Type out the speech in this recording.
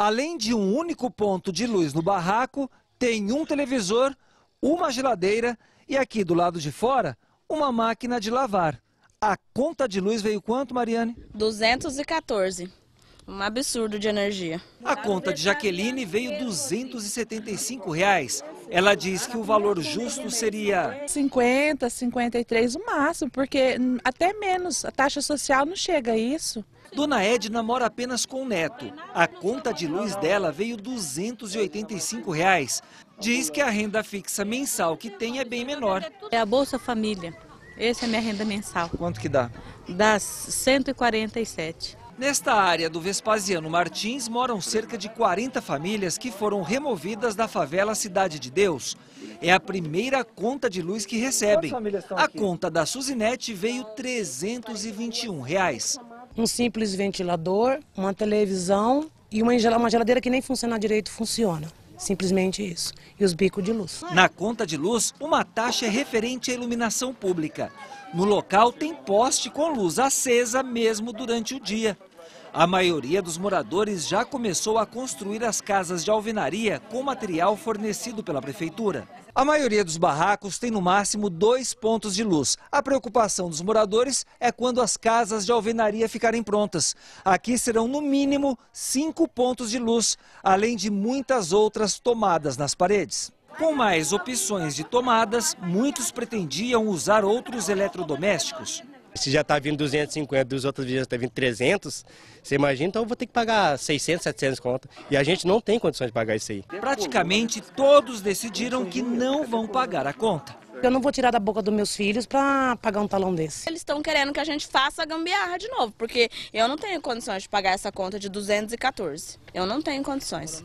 Além de um único ponto de luz no barraco, tem um televisor, uma geladeira e aqui do lado de fora, uma máquina de lavar. A conta de luz veio quanto, Mariane? 214. Um absurdo de energia. A conta de Jaqueline veio R$ 275. Reais. Ela diz que o valor justo seria 50, 53 o máximo, porque até menos, a taxa social não chega a isso. Dona Edna mora apenas com o neto. A conta de luz dela veio R$ 285. Reais. Diz que a renda fixa mensal que tem é bem menor. É a Bolsa Família. Essa é a minha renda mensal. Quanto que dá? Dá 147. Nesta área do Vespasiano Martins moram cerca de 40 famílias que foram removidas da favela Cidade de Deus. É a primeira conta de luz que recebem. A conta da Suzinete veio 321 reais. Um simples ventilador, uma televisão e uma geladeira que nem funciona direito funciona. Simplesmente isso. E os bicos de luz. Na conta de luz, uma taxa é referente à iluminação pública. No local tem poste com luz acesa mesmo durante o dia. A maioria dos moradores já começou a construir as casas de alvenaria com material fornecido pela prefeitura. A maioria dos barracos tem no máximo dois pontos de luz. A preocupação dos moradores é quando as casas de alvenaria ficarem prontas. Aqui serão no mínimo cinco pontos de luz, além de muitas outras tomadas nas paredes. Com mais opções de tomadas, muitos pretendiam usar outros eletrodomésticos. Se já está vindo 250, dos outros dias está vindo 300, você imagina, então eu vou ter que pagar 600, 700 contas E a gente não tem condições de pagar isso aí. Praticamente todos decidiram que não vão pagar a conta. Eu não vou tirar da boca dos meus filhos para pagar um talão desse. Eles estão querendo que a gente faça a gambiarra de novo, porque eu não tenho condições de pagar essa conta de 214. Eu não tenho condições.